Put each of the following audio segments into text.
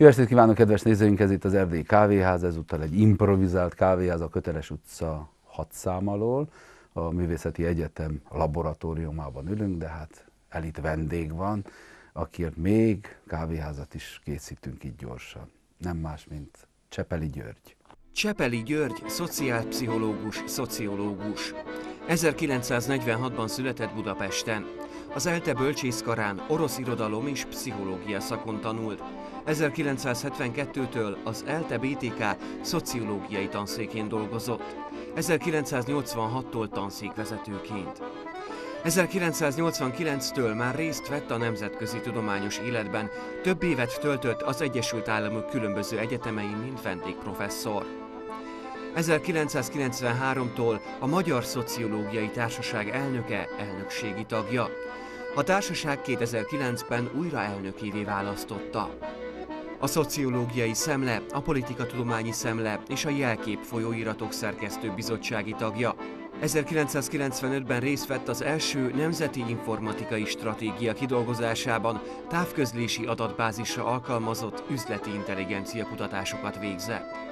Jó estét kívánok, kedves nézőink! Ez itt az Erdély Kávéház, ezúttal egy improvizált kávéház a Köteles utca 6 szám alól. A Művészeti Egyetem laboratóriumában ülünk, de hát elit vendég van, akiért még kávéházat is készítünk így gyorsan. Nem más, mint Csepeli György. Csepeli György, szociálpszichológus, szociológus. 1946-ban született Budapesten. Az ELTE bölcsészkarán orosz irodalom és pszichológia szakon tanult, 1972-től az ELTE BTK szociológiai tanszékén dolgozott, 1986-tól tanszékvezetőként. 1989-től már részt vett a nemzetközi tudományos életben, több évet töltött az Egyesült Államok különböző egyetemein, mint vendégprofesszor. 1993-tól a Magyar Szociológiai Társaság elnöke, elnökségi tagja. A társaság 2009-ben újra elnökévé választotta. A szociológiai szemle, a politikatudományi szemle és a jelkép folyóiratok szerkesztő bizottsági tagja. 1995-ben részt vett az első nemzeti informatikai stratégia kidolgozásában, távközlési adatbázisra alkalmazott üzleti intelligencia kutatásokat végzett.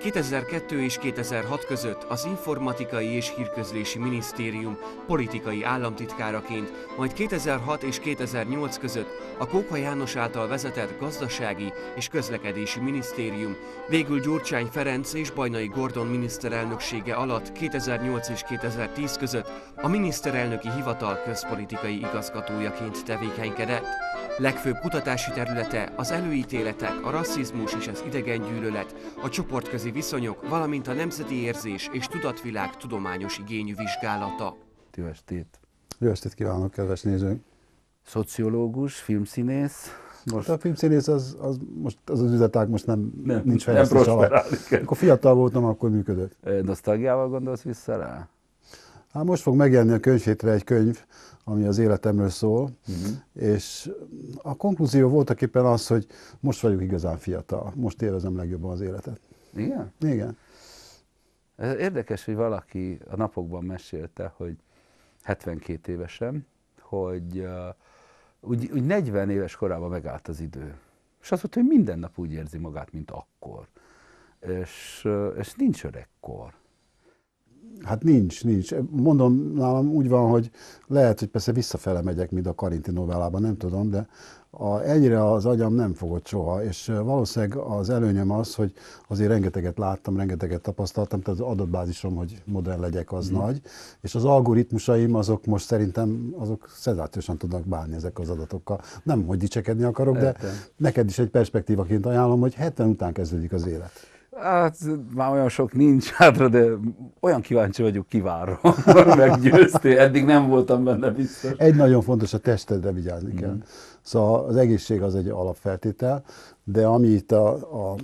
2002 és 2006 között az Informatikai és Hírközlési Minisztérium politikai államtitkáraként, majd 2006 és 2008 között a Kóka János által vezetett Gazdasági és Közlekedési Minisztérium, végül Gyurcsány Ferenc és Bajnai Gordon miniszterelnöksége alatt 2008 és 2010 között a miniszterelnöki hivatal közpolitikai igazgatójaként tevékenykedett. Legfőbb kutatási területe az előítéletek, a rasszizmus és az gyűlölet, a csoportközi viszonyok, valamint a nemzeti érzés és tudatvilág tudományos igényű vizsgálata. Jó estét! Jó estét kívánok, kedves nézőnk! Szociológus, filmszínész, most... a filmszínész az, az, most, az, az üzletág most nem, nem nincs fejlesztés nem alatt. Amikor fiatal voltam, akkor működött. Nosztalgiával gondolsz vissza rá? Hát most fog megjelenni a könyvhétre egy könyv, ami az életemről szól, uh-huh. és a konklúzió voltak éppen az, hogy most vagyok igazán fiatal, most érezem legjobban az életet. Igen? Igen. Ez érdekes, hogy valaki a napokban mesélte, hogy 72 évesen, hogy uh, úgy, úgy 40 éves korában megállt az idő. És azt mondta, hogy minden nap úgy érzi magát, mint akkor. És, és nincs öregkor. Hát nincs, nincs. Mondom, nálam úgy van, hogy lehet, hogy persze visszafele megyek, mint a Karinti novellában, nem tudom, de a, egyre az agyam nem fogott soha, és valószínűleg az előnyem az, hogy azért rengeteget láttam, rengeteget tapasztaltam, tehát az adatbázisom, hogy modern legyek, az mm. nagy, és az algoritmusaim azok most szerintem, azok szedátosan tudnak bánni ezek az adatokkal. Nem, hogy dicsekedni akarok, Értem. de neked is egy perspektívaként ajánlom, hogy 70 után kezdődik az élet. Hát már olyan sok nincs hátra, de olyan kíváncsi vagyok, kivárom. Meggyőztél, eddig nem voltam benne biztos. Egy nagyon fontos, a testedre vigyázni kell. Mm. Szóval az egészség az egy alapfeltétel, de ami itt a, a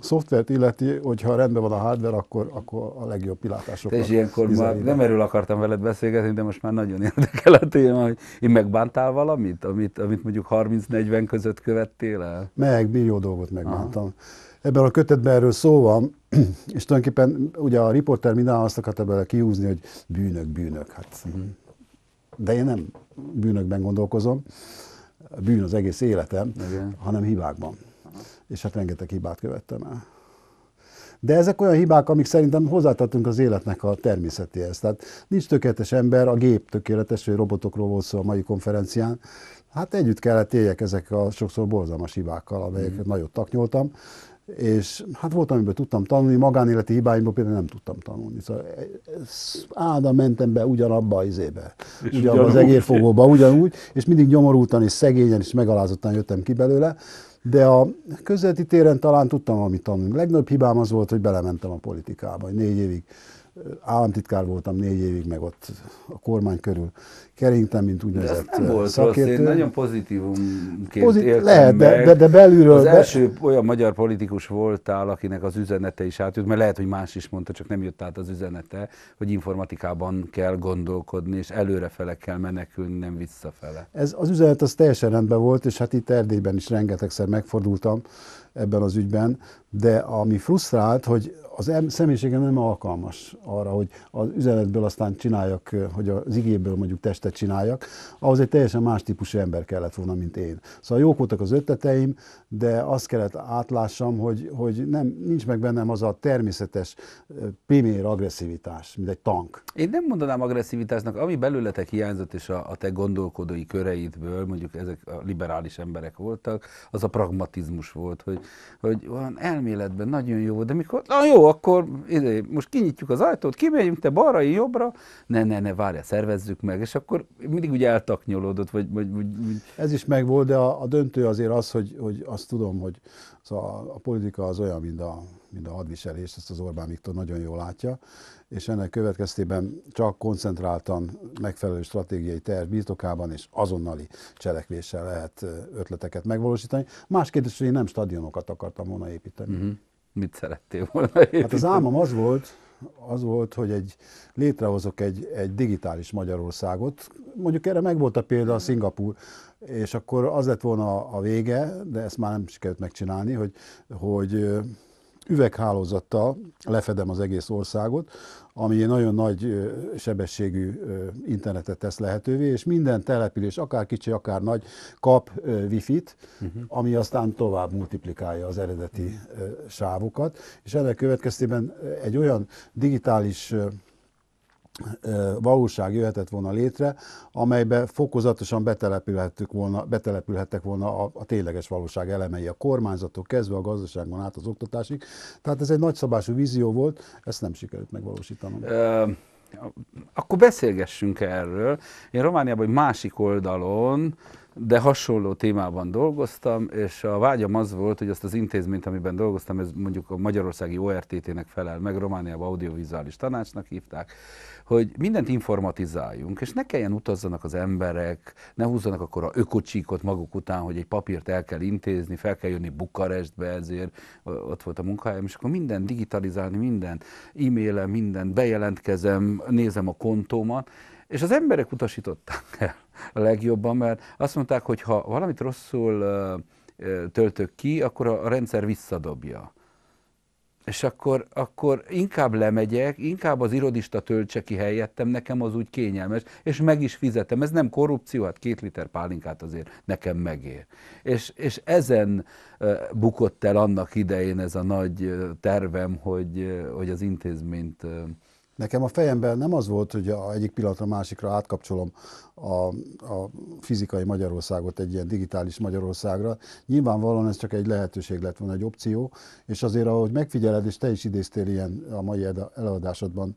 szoftvert illeti, hogyha rendben van a hardware, akkor, akkor a legjobb pilátásokat. És ilyenkor már nem erről akartam veled beszélgetni, de most már nagyon érdekel a téma, hogy én megbántál valamit, amit, amit mondjuk 30-40 között követtél el? Meg, millió dolgot megbántam. Aha ebben a kötetben erről szó van, és tulajdonképpen ugye a riporter minden azt akart ebből kiúzni, hogy bűnök, bűnök. Hát, de én nem bűnökben gondolkozom, a bűn az egész életem, Igen. hanem hibákban. És hát rengeteg hibát követtem el. De ezek olyan hibák, amik szerintem hozzátartunk az életnek a természetéhez. Tehát nincs tökéletes ember, a gép tökéletes, vagy robotokról volt szó a mai konferencián. Hát együtt kellett éljek ezek a sokszor borzalmas hibákkal, amelyeket mm. nagyot taknyoltam, és hát volt, amiben tudtam tanulni, magánéleti hibáimból például nem tudtam tanulni. Szóval áda mentem be ugyanabba az izébe, ugyanabba az egérfogóba, ugyanúgy, és mindig nyomorultan és szegényen és megalázottan jöttem ki belőle, de a közveti téren talán tudtam amit tanulni. A legnagyobb hibám az volt, hogy belementem a politikába, négy évig államtitkár voltam négy évig, meg ott a kormány körül kerintem, mint úgynevezett nem volt szakértő. Rossz, én nagyon pozitívumként Pozit- éltem lehet, meg. De, de, de belülről... Az első be... olyan magyar politikus voltál, akinek az üzenete is átjött, mert lehet, hogy más is mondta, csak nem jött át az üzenete, hogy informatikában kell gondolkodni, és előrefele kell menekülni, nem visszafele. Ez, az üzenet az teljesen rendben volt, és hát itt Erdélyben is rengetegszer megfordultam ebben az ügyben, de ami frusztrált, hogy az em- személyiségem nem alkalmas arra, hogy az üzenetből aztán csináljak, hogy az igéből mondjuk test podcastet csináljak, ahhoz egy teljesen más típusú ember kellett volna, mint én. Szóval jók voltak az ötleteim, de azt kellett átlássam, hogy, hogy nem, nincs meg bennem az a természetes eh, primér agresszivitás, mint egy tank. Én nem mondanám agresszivitásnak, ami belőletek hiányzott, és a, a te gondolkodói köreidből, mondjuk ezek a liberális emberek voltak, az a pragmatizmus volt, hogy, hogy olyan elméletben nagyon jó, de mikor, na jó, akkor ide, izé, most kinyitjuk az ajtót, kimegyünk, te balra, jobbra, ne, ne, ne, várja, szervezzük meg, és akkor akkor mindig úgy eltaknyolódott, vagy... vagy, vagy, vagy... Ez is megvolt, de a, a döntő azért az, hogy, hogy azt tudom, hogy az a, a politika az olyan, mint a, mint a hadviselés, ezt az Orbán Viktor nagyon jól látja, és ennek következtében csak koncentráltan megfelelő stratégiai terv birtokában és azonnali cselekvéssel lehet ötleteket megvalósítani. Más kérdés, hogy én nem stadionokat akartam volna építeni. Uh-huh. Mit szerettél volna építeni? Hát az álmom az volt, az volt, hogy egy, létrehozok egy, egy digitális Magyarországot. Mondjuk erre megvolt a példa a Szingapúr, és akkor az lett volna a vége, de ezt már nem sikerült megcsinálni, hogy, hogy üveghálózattal lefedem az egész országot, ami nagyon nagy sebességű internetet tesz lehetővé, és minden település, akár kicsi, akár nagy, kap wifi-t, uh-huh. ami aztán tovább multiplikálja az eredeti uh-huh. sávokat, és ennek következtében egy olyan digitális valóság jöhetett volna létre, amelybe fokozatosan betelepülhettük volna, betelepülhettek volna a, a tényleges valóság elemei, a kormányzatok kezdve a gazdaságban át az oktatásig. Tehát ez egy nagyszabású vízió volt, ezt nem sikerült megvalósítanom. Ö, akkor beszélgessünk erről. Én Romániában egy másik oldalon de hasonló témában dolgoztam, és a vágyam az volt, hogy azt az intézményt, amiben dolgoztam, ez mondjuk a Magyarországi ORTT-nek felel, meg Romániában audiovizuális tanácsnak hívták, hogy mindent informatizáljunk, és ne kelljen utazzanak az emberek, ne húzzanak akkor a ökocsíkot maguk után, hogy egy papírt el kell intézni, fel kell jönni Bukarestbe ezért, ott volt a munkahelyem, és akkor minden digitalizálni, minden e-mailen, minden bejelentkezem, nézem a kontómat, és az emberek utasították el a legjobban, mert azt mondták, hogy ha valamit rosszul töltök ki, akkor a rendszer visszadobja. És akkor, akkor inkább lemegyek, inkább az irodista töltse ki helyettem, nekem az úgy kényelmes, és meg is fizetem. Ez nem korrupció, hát két liter pálinkát azért nekem megér. És, és ezen bukott el annak idején ez a nagy tervem, hogy, hogy az intézményt Nekem a fejemben nem az volt, hogy egyik pillanatra másikra átkapcsolom a, a fizikai Magyarországot egy ilyen digitális Magyarországra. Nyilvánvalóan ez csak egy lehetőség lett volna, egy opció, és azért, ahogy megfigyeled, és te is idéztél ilyen a mai előadásodban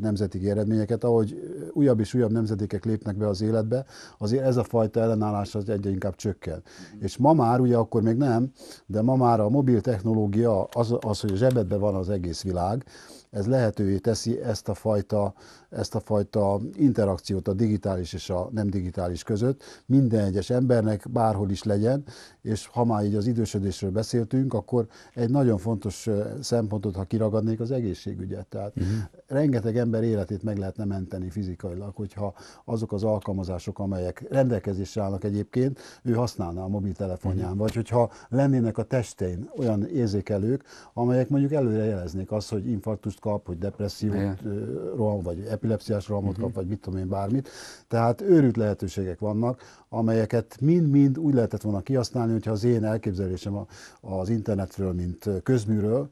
nemzeti eredményeket, ahogy újabb és újabb nemzetékek lépnek be az életbe, azért ez a fajta ellenállás az egyre inkább csökken. Mm. És ma már, ugye akkor még nem, de ma már a mobil technológia, az, az hogy a zsebedben van az egész világ, ez lehetővé teszi ezt a fajta ezt a fajta interakciót a digitális és a nem digitális között minden egyes embernek bárhol is legyen, és ha már így az idősödésről beszéltünk, akkor egy nagyon fontos szempontot, ha kiragadnék, az egészségügyet. Tehát uh-huh. rengeteg ember életét meg lehetne menteni fizikailag, hogyha azok az alkalmazások, amelyek rendelkezésre állnak egyébként, ő használná a mobiltelefonján, uh-huh. vagy hogyha lennének a testén olyan érzékelők, amelyek mondjuk előre jeleznék azt, hogy infarktust kap, hogy depressziót uh-huh. rohan, vagy epilepsziás rohamot uh-huh. kap, mhm. vagy mit tudom én, bármit. Tehát őrült lehetőségek vannak, amelyeket mind-mind úgy lehetett volna kihasználni, hogyha az én elképzelésem a, az internetről, mint közműről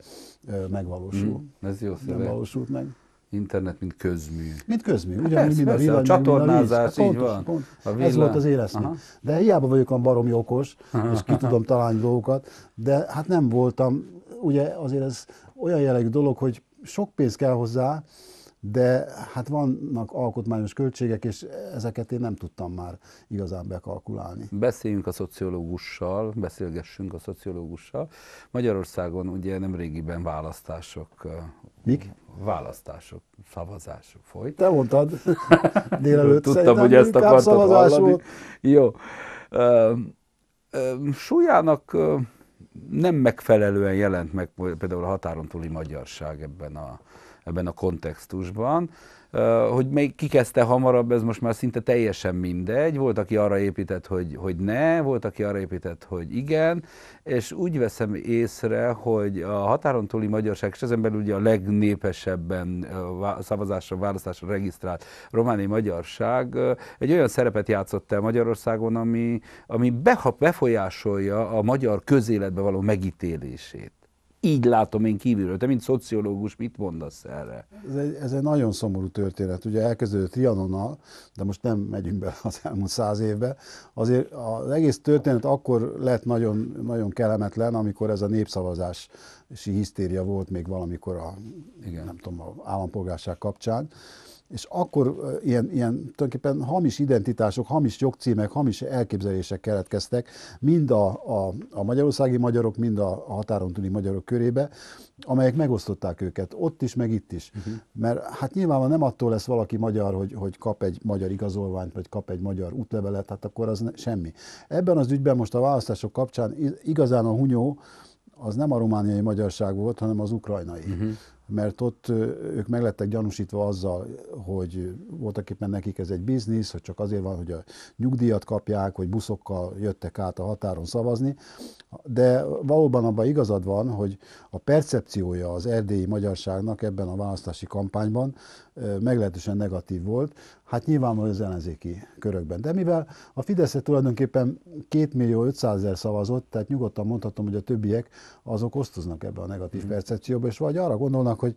megvalósul. Mm, ez jó szöveg. Nem valósult meg internet, mint közmű. Mint közmű, hát ugyanúgy, persze, mint a villany, a csatornázás, mint a víz. Hát, így van. Pont. A Ez volt az éleszmű. Aha. De hiába vagyok a baromi okos, és ki tudom találni dolgokat, de hát nem voltam, ugye azért ez olyan jellegű dolog, hogy sok pénz kell hozzá, de hát vannak alkotmányos költségek, és ezeket én nem tudtam már igazán bekalkulálni. Beszéljünk a szociológussal, beszélgessünk a szociológussal. Magyarországon ugye nem régiben választások. Mik? Választások, szavazások folyt. Te mondtad délelőtt. Tudtam, hogy ezt akartad hallani. Jó. Súlyának nem megfelelően jelent meg például a határon túli magyarság ebben a ebben a kontextusban. Hogy még kezdte hamarabb, ez most már szinte teljesen mindegy. Volt, aki arra épített, hogy, hogy ne, volt, aki arra épített, hogy igen, és úgy veszem észre, hogy a határon túli magyarság, és ezen belül ugye a legnépesebben szavazásra, választásra regisztrált románi magyarság egy olyan szerepet játszott el Magyarországon, ami, ami befolyásolja a magyar közéletbe való megítélését. Így látom én kívülről. Te, mint szociológus, mit mondasz erre? Ez egy, ez egy nagyon szomorú történet. Ugye elkezdődött Trianonnal, de most nem megyünk be az elmúlt száz évbe. Azért az egész történet akkor lett nagyon, nagyon kellemetlen, amikor ez a népszavazási hisztéria volt még valamikor a, Igen. nem tudom, a állampolgárság kapcsán és akkor ilyen, ilyen tulajdonképpen hamis identitások, hamis jogcímek, hamis elképzelések keletkeztek, mind a, a, a magyarországi magyarok, mind a határon túli magyarok körébe, amelyek megosztották őket, ott is, meg itt is. Uh-huh. Mert hát nyilvánvalóan nem attól lesz valaki magyar, hogy, hogy kap egy magyar igazolványt, vagy kap egy magyar útlevelet, hát akkor az ne, semmi. Ebben az ügyben most a választások kapcsán igazán a hunyó, az nem a romániai magyarság volt, hanem az ukrajnai. Uh-huh mert ott ők meg lettek gyanúsítva azzal, hogy voltak éppen nekik ez egy biznisz, hogy csak azért van, hogy a nyugdíjat kapják, hogy buszokkal jöttek át a határon szavazni, de valóban abban igazad van, hogy a percepciója az erdélyi magyarságnak ebben a választási kampányban meglehetősen negatív volt, hát nyilvánvalóan az ellenzéki körökben. De mivel a Fideszre tulajdonképpen 2 millió 500 ezer szavazott, tehát nyugodtan mondhatom, hogy a többiek azok osztoznak ebbe a negatív mm. percepcióba, és vagy arra gondolnak, hogy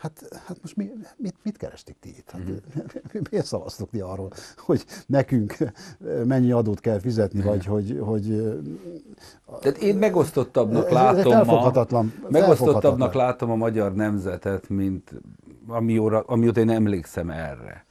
hát, hát most mi, mit, mit kerestik ti itt? Hát, mm. Miért szavaztok ti arról, hogy nekünk mennyi adót kell fizetni, vagy hogy... hogy Tehát én megosztottabbnak látom, ma, megosztottabbnak látom a magyar nemzetet, mint amióra, amióta én emlékszem erre.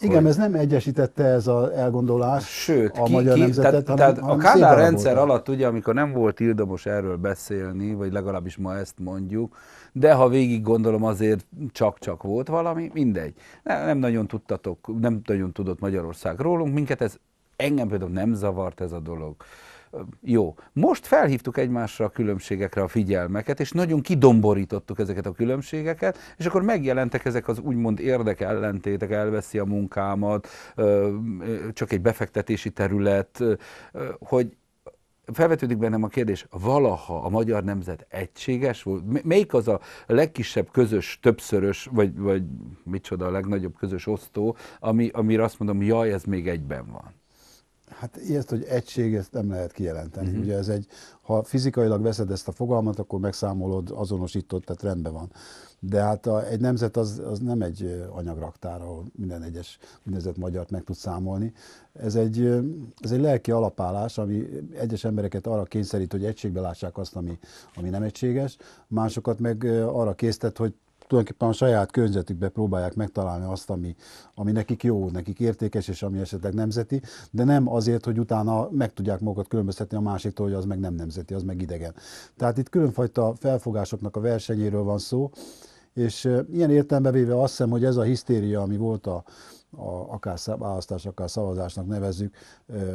Igen, hogy... ez nem egyesítette ez az elgondolás Sőt, a ki, magyar ki, nemzetet, tehát, hanem, tehát hanem A Kádár rendszer volt. alatt ugye, amikor nem volt ildomos erről beszélni, vagy legalábbis ma ezt mondjuk, de ha végig gondolom azért csak-csak volt valami, mindegy. Nem, nem nagyon tudtatok, nem nagyon tudott Magyarország rólunk, minket ez, engem például nem zavart ez a dolog. Jó. Most felhívtuk egymásra a különbségekre a figyelmeket, és nagyon kidomborítottuk ezeket a különbségeket, és akkor megjelentek ezek az úgymond érdekellentétek, elveszi a munkámat, csak egy befektetési terület, hogy felvetődik bennem a kérdés, valaha a magyar nemzet egységes volt? Melyik az a legkisebb közös, többszörös, vagy, vagy micsoda a legnagyobb közös osztó, ami, amire azt mondom, jaj, ez még egyben van? Hát ilyet, hogy egység, ezt nem lehet kijelenteni. Uh-huh. Ugye ez egy, ha fizikailag veszed ezt a fogalmat, akkor megszámolod, azonosítod, tehát rendben van. De hát a, egy nemzet az, az nem egy anyagraktár, ahol minden egyes úgynevezett magyart meg tud számolni. Ez egy, ez egy lelki alapállás, ami egyes embereket arra kényszerít, hogy egységbe lássák azt, ami, ami nem egységes, másokat meg arra késztet, hogy tulajdonképpen a saját környezetükbe próbálják megtalálni azt, ami, ami nekik jó, nekik értékes, és ami esetleg nemzeti, de nem azért, hogy utána meg tudják magukat különböztetni a másiktól, hogy az meg nem nemzeti, az meg idegen. Tehát itt különfajta felfogásoknak a versenyéről van szó, és ilyen értelembe véve azt hiszem, hogy ez a hisztéria, ami volt a, a, akár választás, akár szavazásnak nevezzük,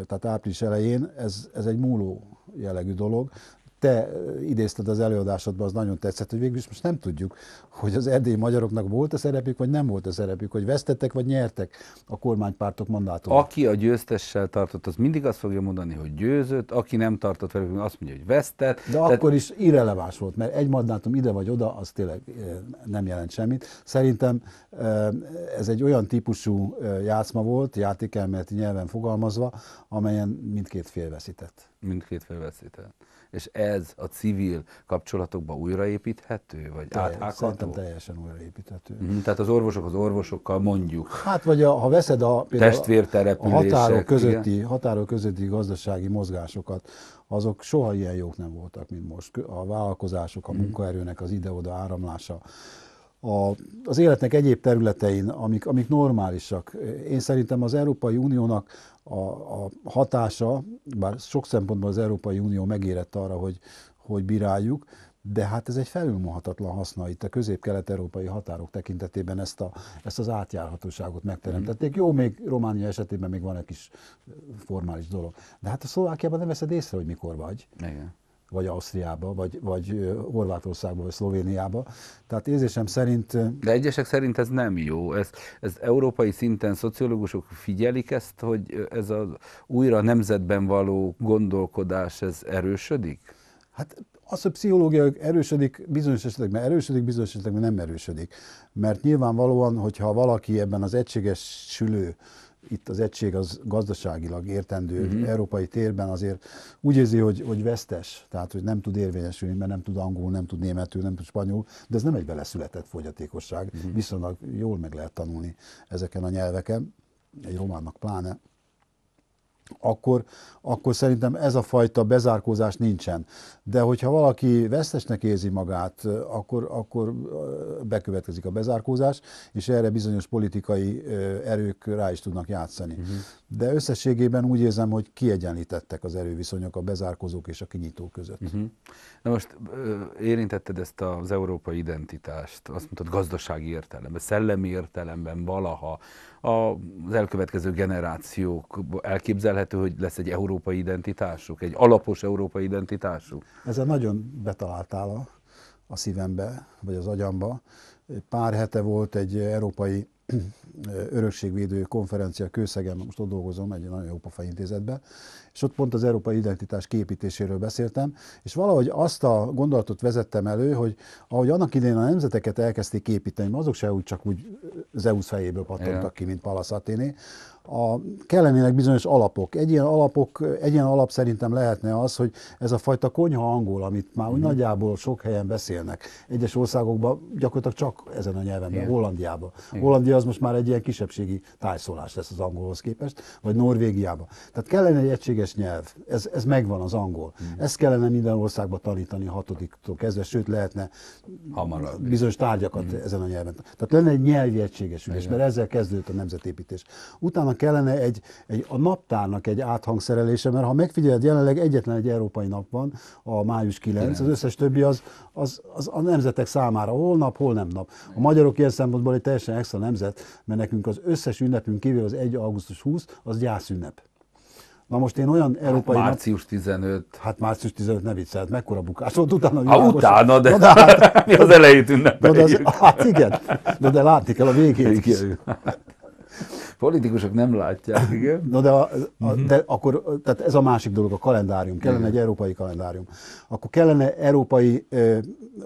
tehát április elején, ez, ez egy múló jellegű dolog te eh, idézted az előadásodban, az nagyon tetszett, hogy végülis most nem tudjuk, hogy az erdélyi magyaroknak volt a szerepük, vagy nem volt a szerepük, hogy vesztettek, vagy nyertek a kormánypártok mandátumát. Aki a győztessel tartott, az mindig azt fogja mondani, hogy győzött, aki nem tartott velük, azt mondja, hogy vesztett. De Tehát... akkor is irreleváns volt, mert egy mandátum ide vagy oda, az tényleg eh, nem jelent semmit. Szerintem eh, ez egy olyan típusú játszma volt, játékelméleti nyelven fogalmazva, amelyen mindkét fél veszített. Mindkét fél veszített és ez a civil kapcsolatokba újraépíthető, vagy Teljes, áthágható? Szerintem teljesen újraépíthető. Mm, tehát az orvosok az orvosokkal mondjuk. Hát vagy a, ha veszed a, a határok, közötti, határok közötti gazdasági mozgásokat, azok soha ilyen jók nem voltak, mint most. A vállalkozások, a mhm. munkaerőnek az ide-oda áramlása, a, az életnek egyéb területein, amik, amik normálisak. Én szerintem az Európai Uniónak a, a hatása, bár sok szempontból az Európai Unió megérett arra, hogy, hogy bíráljuk, de hát ez egy felülmúlhatatlan haszna itt a közép-kelet-európai határok tekintetében ezt, a, ezt az átjárhatóságot megteremtették. Jó, még Románia esetében még van egy kis formális dolog. De hát a Szlovákiában nem veszed észre, hogy mikor vagy. Igen vagy Ausztriába, vagy, vagy Horvátországba, vagy Szlovéniába. Tehát érzésem szerint... De egyesek szerint ez nem jó. Ez, ez európai szinten szociológusok figyelik ezt, hogy ez az újra nemzetben való gondolkodás, ez erősödik? Hát az, hogy pszichológia erősödik, bizonyos esetekben erősödik, bizonyos esetekben nem erősödik. Mert nyilvánvalóan, hogyha valaki ebben az egységes sülő itt az egység az gazdaságilag értendő uh-huh. európai térben azért úgy érzi, hogy, hogy vesztes, tehát hogy nem tud érvényesülni, mert nem tud angol, nem tud németül, nem tud spanyol, de ez nem egy beleszületett fogyatékosság, uh-huh. viszonylag jól meg lehet tanulni ezeken a nyelveken, egy románnak pláne akkor, akkor szerintem ez a fajta bezárkózás nincsen. De hogyha valaki vesztesnek érzi magát, akkor, akkor bekövetkezik a bezárkózás, és erre bizonyos politikai erők rá is tudnak játszani. Uh-huh. De összességében úgy érzem, hogy kiegyenlítettek az erőviszonyok a bezárkozók és a kinyitók között. Uh-huh. Na most érintetted ezt az európai identitást, azt mondtad gazdasági értelemben, szellemi értelemben valaha az elkövetkező generációk elképzelhető, hogy lesz egy európai identitásuk, egy alapos európai identitásuk? Ezzel nagyon betaláltál a, a szívembe, vagy az agyamba. Pár hete volt egy európai örökségvédő konferencia Kőszegen, most ott dolgozom egy nagyon jó pofa intézetben, és ott pont az európai identitás képítéséről beszéltem, és valahogy azt a gondolatot vezettem elő, hogy ahogy annak idején a nemzeteket elkezdték építeni, azok se úgy csak úgy Zeus fejéből pattantak ki, mint Palasz a, kellenének bizonyos alapok. Egy ilyen, alapok, egy ilyen alap szerintem lehetne az, hogy ez a fajta konyha angol, amit már úgy mm. nagyjából sok helyen beszélnek. Egyes országokban gyakorlatilag csak ezen a nyelven, Igen. Hollandiában. Igen. Hollandia az most már egy ilyen kisebbségi tájszólás lesz az angolhoz képest, vagy Norvégiában. Tehát kellene egy egységes nyelv, ez, ez megvan az angol. Mm. Ezt kellene minden országban tanítani hatodiktól kezdve, sőt lehetne Hamarabb. bizonyos tárgyakat mm. ezen a nyelven. Tehát lenne egy nyelvi egységes ügyes, mert ezzel kezdődött a nemzetépítés. Utána Európának kellene egy, egy a naptárnak egy áthangszerelése, mert ha megfigyeled, jelenleg egyetlen egy európai nap van, a május 9, az összes többi az, az, az a nemzetek számára, hol nap, hol nem nap. A magyarok ilyen szempontból egy teljesen extra nemzet, mert nekünk az összes ünnepünk kívül az 1. augusztus 20, az gyászünnep. Na most én olyan hát európai... Március 15. Nap, Hát március 15, ne viccelt, hát mekkora bukás volt utána. Ha utána, de, no, de hát, mi az elejét ünnepeljük. No, de az, hát igen, de, de látni kell a végét. Igen. Politikusok nem látják, igen. Na de, a, a, mhm. de akkor, tehát ez a másik dolog, a kalendárium. Kellene igen. egy európai kalendárium. Akkor kellene európai eh,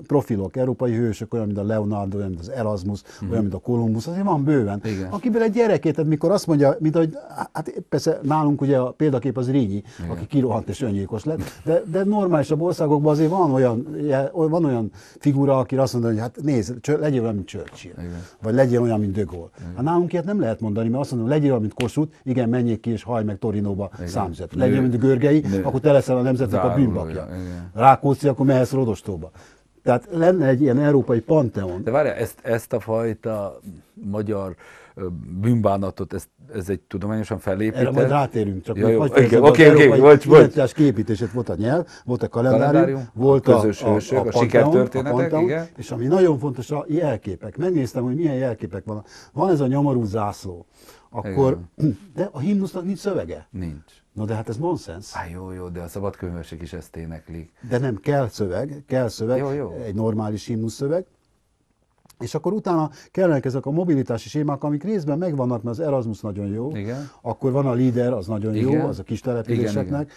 profilok, európai hősök, olyan, mint a Leonardo, olyan, mint az Erasmus, uh-huh. olyan, mint a Columbus, azért van bőven. Igen. Akiből egy gyerekét, tehát mikor azt mondja, mint ahogy, hát persze nálunk ugye a példakép az Rigi, igen. aki kirohant és öngyilkos lett, de, de normálisabb országokban azért van olyan, van olyan figura, aki azt mondja, hogy hát nézd, legyél olyan, mint Churchill, igen. vagy legyél olyan, mint De Gaulle. Hát nálunk ilyet nem lehet mondani, mert azt mondom, legyél olyan, mint Kossuth, igen, menjék ki és haj meg Torinóba számzett. Legyél, mint Görgei, Nő. akkor te leszel a nemzetnek a bűnbakja. Rákóczi, akkor mehetsz Rodostóba. Tehát lenne egy ilyen európai panteon. De várjál, ezt, ezt a fajta magyar bűnbánatot, ez, ez egy tudományosan felépített? Erre majd rátérünk, csak ja, jó. Oké, oké, okay, okay, okay, vagy, vagy. képítését volt a nyelv, volt a kalendárium, kalendárium volt a, közös a, ősök, a, a, a sikertörténetek, a panteon, igen. És ami nagyon fontos, a jelképek. Megnéztem, hogy milyen jelképek van. Van ez a nyomorú zászló akkor Igen. de a himnusznak nincs szövege. Nincs. Na de hát ez nonsens. Hát jó, jó, de a szabadkönyvesek is ezt éneklik. De nem, kell szöveg, kell szöveg, jó, jó. egy normális himnusz szöveg. És akkor utána kellenek ezek a mobilitási sémák, amik részben megvannak, mert az Erasmus nagyon jó, igen. akkor van a Leader, az nagyon igen. jó, az a kis településeknek, igen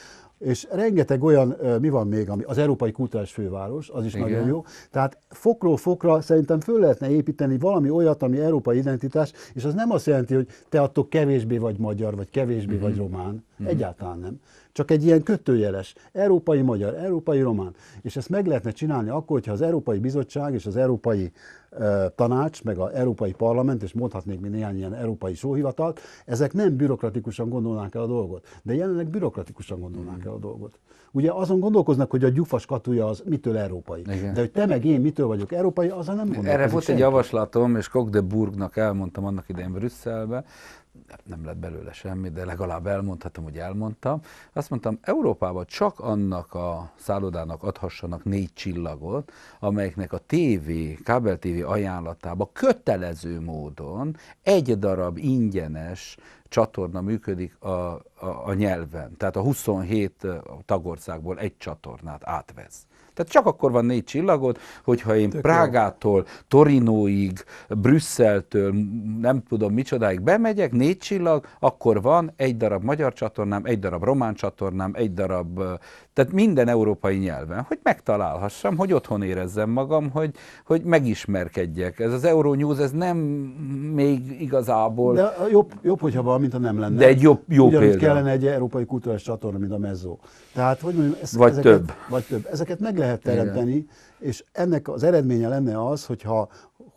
és rengeteg olyan, mi van még, ami az Európai Kulturális Főváros, az is Igen. nagyon jó. Tehát fokról fokra szerintem föl lehetne építeni valami olyat, ami európai identitás, és az nem azt jelenti, hogy te attól kevésbé vagy magyar, vagy kevésbé mm-hmm. vagy mhm. román. Mm-hmm. Egyáltalán nem. Csak egy ilyen kötőjeles. Európai magyar, európai román. És ezt meg lehetne csinálni akkor, hogyha az Európai Bizottság és az Európai uh, Tanács, meg az Európai Parlament, és mondhatnék még néhány ilyen európai sóhivatalt, ezek nem bürokratikusan gondolnák el a dolgot. De jelenleg bürokratikusan gondolnák el a dolgot. Ugye azon gondolkoznak, hogy a gyufas katúja az mitől európai. Igen. De hogy te meg én mitől vagyok európai, Az nem gondolkozik Erre volt egy javaslatom, és Kok de Burgnak elmondtam annak idején Brüsszelbe, nem lett belőle semmi, de legalább elmondhatom, hogy elmondtam. Azt mondtam, Európában csak annak a szállodának adhassanak négy csillagot, amelyeknek a TV, kábel TV ajánlatában kötelező módon egy darab ingyenes csatorna működik a, a, a nyelven. Tehát a 27 tagországból egy csatornát átvesz. Tehát csak akkor van négy csillagod, hogyha én Tök Prágától, jó. Torinóig, Brüsszeltől, nem tudom micsodáig bemegyek, négy csillag, akkor van egy darab magyar csatornám, egy darab román csatornám, egy darab, tehát minden európai nyelven, hogy megtalálhassam, hogy otthon érezzem magam, hogy, hogy megismerkedjek. Ez az Euronews, ez nem még igazából... De jobb, jobb hogyha van, mint ha nem lenne. De egy jobb, jó Ugyanúgy példa. kellene egy európai kulturális csatorna, mint a Mezzo. Tehát, hogy mondjam, ezt, vagy ezeket, több. Vagy több. Ezeket meg lehet lehet teremteni, Igen. és ennek az eredménye lenne az, hogyha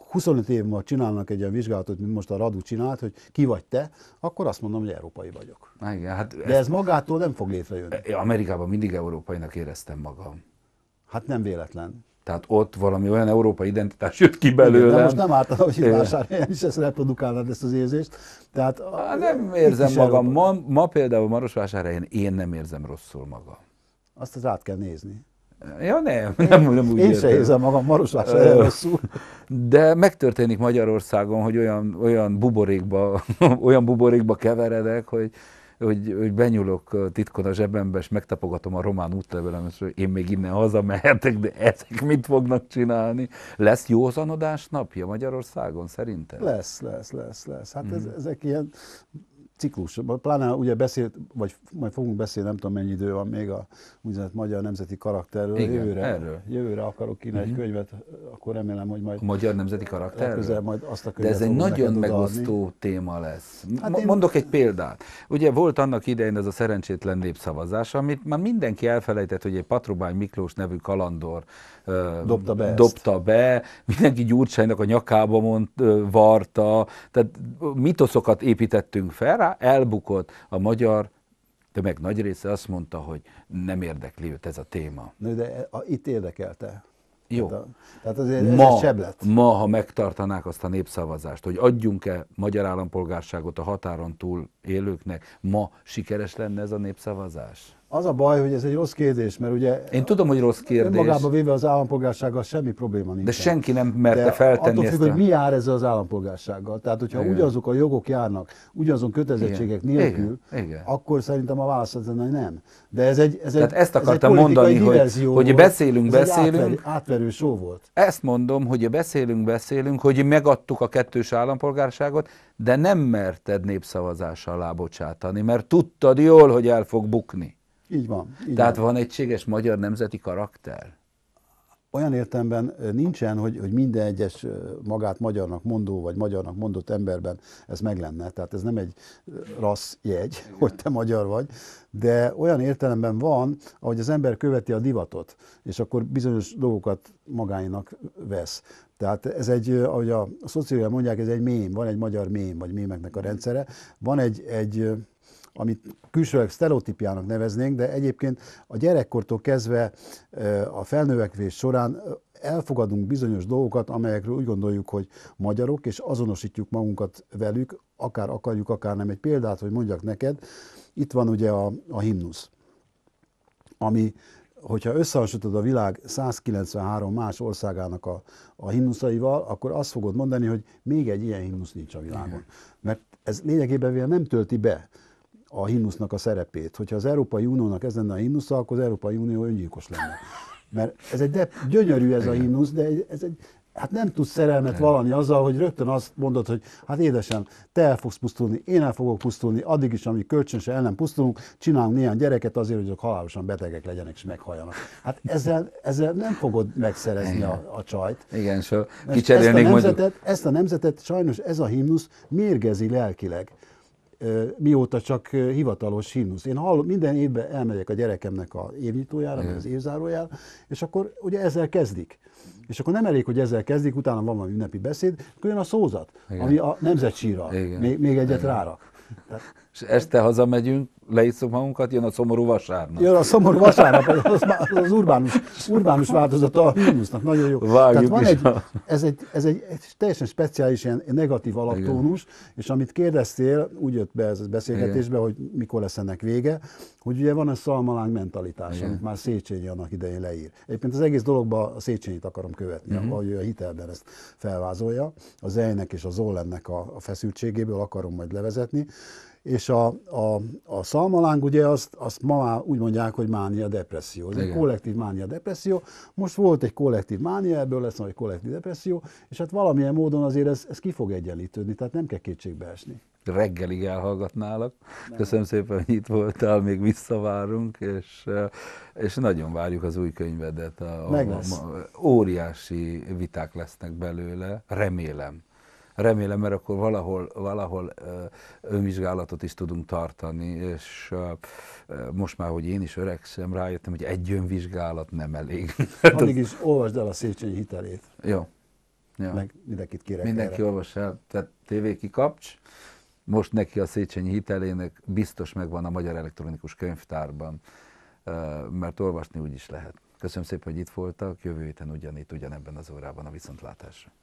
25 év múlva csinálnak egy olyan vizsgálatot, mint most a Radu csinált, hogy ki vagy te, akkor azt mondom, hogy európai vagyok. Igen, hát De ez magától nem fog létrejönni. E, Amerikában mindig európainak éreztem magam. Hát nem véletlen. Tehát ott valami olyan európai identitás jött ki belőlem. Igen, de most nem ártam, hogy itt vásárhelyen is ezt reprodukálnád ezt az érzést. Tehát Há, nem érzem magam. Ma, ma például Marosvásárhelyen én nem érzem rosszul magam. Azt az át kell nézni. Ja nem, nem, nem úgy Én se érzem magam marosvásárhelyen rosszul. De megtörténik Magyarországon, hogy olyan, olyan buborékba, olyan buborékba keveredek, hogy, hogy, hogy benyúlok titkon a zsebembe, és megtapogatom a román útlevelem, és hogy én még innen mehetek, de ezek mit fognak csinálni? Lesz józanodás napja Magyarországon, szerinted? Lesz, lesz, lesz, lesz. Hát mm. ez, hmm. ezek ilyen ciklus, pláne ugye beszélt, vagy majd fogunk beszélni, nem tudom mennyi idő van még a úgynevezett magyar nemzeti karakterről. Igen, jövőre, erről. jövőre akarok írni uh-huh. egy mhm. könyvet, akkor remélem, hogy majd... A magyar nemzeti karakterről? majd azt a könyvet De ez egy nagyon megosztó adni. téma lesz. Hát én... Mondok egy példát. Ugye volt annak idején ez a szerencsétlen népszavazás, amit már mindenki elfelejtett, hogy egy Patrubány Miklós nevű kalandor dobta be, dobta be mindenki Gyurcsánynak a nyakába mond, varta, tehát mitoszokat építettünk fel rá, elbukott a magyar tömeg nagy része azt mondta, hogy nem érdekli őt ez a téma. Na, de a, itt érdekelte. Jó. Tehát, a, tehát azért ma, ez sebb lett. Ma, ha megtartanák azt a népszavazást, hogy adjunk-e magyar állampolgárságot a határon túl élőknek, ma sikeres lenne ez a népszavazás? Az a baj, hogy ez egy rossz kérdés, mert ugye... Én tudom, hogy rossz kérdés. Magába véve az állampolgársággal semmi probléma nincs. De senki nem merte De feltenni attól függ, ezt hogy mi jár ezzel az állampolgársággal. Tehát, hogyha Igen. ugyanazok a jogok járnak, ugyanazon kötelezettségek Igen. nélkül, Igen. akkor szerintem a válasz az nem. De ez egy, ez Tehát egy, ezt akartam ez egy mondani, hogy, hogy beszélünk, ez beszélünk. Átverő, átverő só volt. Ezt mondom, hogy beszélünk, beszélünk, hogy megadtuk a kettős állampolgárságot, de nem merted népszavazással lábocsátani, mert tudtad jól, hogy el fog bukni. Így van. Így Tehát van. van egységes magyar nemzeti karakter? Olyan értemben nincsen, hogy, hogy minden egyes magát magyarnak mondó, vagy magyarnak mondott emberben ez meg lenne. Tehát ez nem egy rassz jegy, Igen. hogy te magyar vagy, de olyan értelemben van, ahogy az ember követi a divatot, és akkor bizonyos dolgokat magáinak vesz. Tehát ez egy, ahogy a, a mondják, ez egy mém, van egy magyar mém, vagy mémeknek a rendszere, van egy, egy amit külsőleg sztereotípiának neveznénk, de egyébként a gyerekkortól kezdve a felnövekvés során elfogadunk bizonyos dolgokat, amelyekről úgy gondoljuk, hogy magyarok, és azonosítjuk magunkat velük, akár akarjuk, akár nem. Egy példát, hogy mondjak neked, itt van ugye a, a himnusz, ami hogyha összehasonlítod a világ 193 más országának a, a himnuszaival, akkor azt fogod mondani, hogy még egy ilyen himnusz nincs a világon. Mert ez lényegében nem tölti be a himnusznak a szerepét. Hogyha az Európai Uniónak ez lenne a himnusza, akkor az Európai Unió öngyilkos lenne. Mert ez egy de, gyönyörű ez a himnusz, de ez egy, hát nem tudsz szerelmet valami azzal, hogy rögtön azt mondod, hogy hát édesem, te el fogsz pusztulni, én el fogok pusztulni, addig is, amíg kölcsönösen el nem pusztulunk, csinálunk néhány gyereket azért, hogy azok halálosan betegek legyenek és meghalljanak. Hát ezzel, ezzel nem fogod megszerezni a, a csajt. Igen, so kicserélnék ezt a, nemzetet, mondjuk. ezt a nemzetet sajnos ez a himnusz mérgezi lelkileg mióta csak hivatalos himnusz. Én hallom, minden évben elmegyek a gyerekemnek a évnyitójára, vagy az évzárójára, és akkor ugye ezzel kezdik. És akkor nem elég, hogy ezzel kezdik, utána van valami ünnepi beszéd, akkor jön a szózat, Igen. ami a nemzetsíra, Még, még egyet Igen. rárak. Tehát és este hazamegyünk, leisszuk magunkat, jön a szomorú vasárnap. Jön a szomorú vasárnap, az, az, az urbánus, urbánus változata a hímusznak, nagyon jó. Vágjuk Tehát van egy, a... ez, egy, ez egy, egy teljesen speciális ilyen negatív alaptónus, Igen. és amit kérdeztél, úgy jött be ez a beszélgetésbe, hogy mikor lesz ennek vége, hogy ugye van a szalmalány mentalitás, Igen. amit már Széchenyi annak idején leír. Egyébként az egész dologba a Széchenyit akarom követni, mm-hmm. ahogy ő a hitelben ezt felvázolja, az Ejnek és az Zollennek a, a feszültségéből akarom majd levezetni, és a, a, a szalmaláng ugye azt, azt ma már úgy mondják, hogy mánia depresszió. Ez egy kollektív mánia depresszió. Most volt egy kollektív mánia, ebből lesz egy kollektív depresszió, és hát valamilyen módon azért ez, ez ki fog egyenlítődni, tehát nem kell kétségbe esni. Reggelig elhallgatnálak. Nem. Köszönöm szépen, hogy itt voltál, még visszavárunk, és, eh, és nagyon várjuk az új könyvedet. A, a, a, a, óriási viták lesznek belőle, remélem remélem, mert akkor valahol, valahol önvizsgálatot is tudunk tartani, és most már, hogy én is öregszem, rájöttem, hogy egy önvizsgálat nem elég. Hát Addig is olvasd el a Széchenyi hitelét. Jó. Ja. Meg mindenkit kérek Mindenki erre. olvas el, tehát tévé kikapcs. Most neki a Széchenyi hitelének biztos megvan a Magyar Elektronikus Könyvtárban, mert olvasni úgy is lehet. Köszönöm szépen, hogy itt voltak, jövő héten ugyanitt, ugyanebben az órában a viszontlátásra.